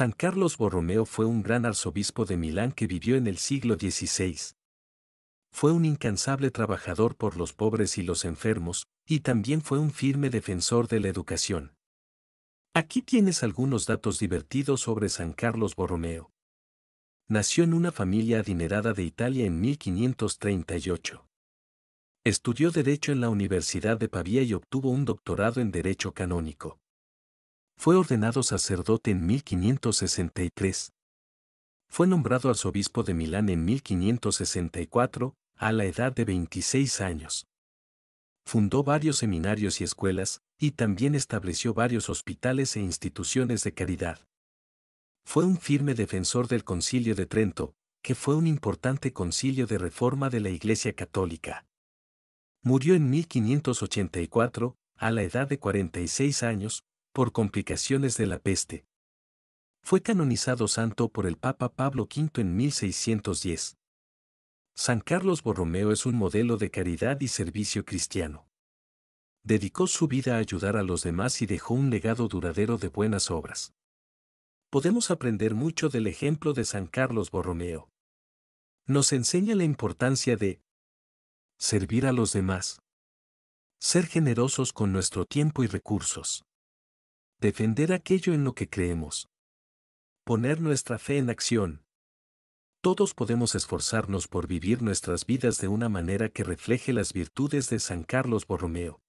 San Carlos Borromeo fue un gran arzobispo de Milán que vivió en el siglo XVI. Fue un incansable trabajador por los pobres y los enfermos, y también fue un firme defensor de la educación. Aquí tienes algunos datos divertidos sobre San Carlos Borromeo. Nació en una familia adinerada de Italia en 1538. Estudió Derecho en la Universidad de Pavía y obtuvo un doctorado en Derecho Canónico fue ordenado sacerdote en 1563. Fue nombrado arzobispo de Milán en 1564, a la edad de 26 años. Fundó varios seminarios y escuelas, y también estableció varios hospitales e instituciones de caridad. Fue un firme defensor del Concilio de Trento, que fue un importante concilio de reforma de la Iglesia Católica. Murió en 1584, a la edad de 46 años, por complicaciones de la peste. Fue canonizado santo por el Papa Pablo V en 1610. San Carlos Borromeo es un modelo de caridad y servicio cristiano. Dedicó su vida a ayudar a los demás y dejó un legado duradero de buenas obras. Podemos aprender mucho del ejemplo de San Carlos Borromeo. Nos enseña la importancia de servir a los demás, ser generosos con nuestro tiempo y recursos defender aquello en lo que creemos. Poner nuestra fe en acción. Todos podemos esforzarnos por vivir nuestras vidas de una manera que refleje las virtudes de San Carlos Borromeo.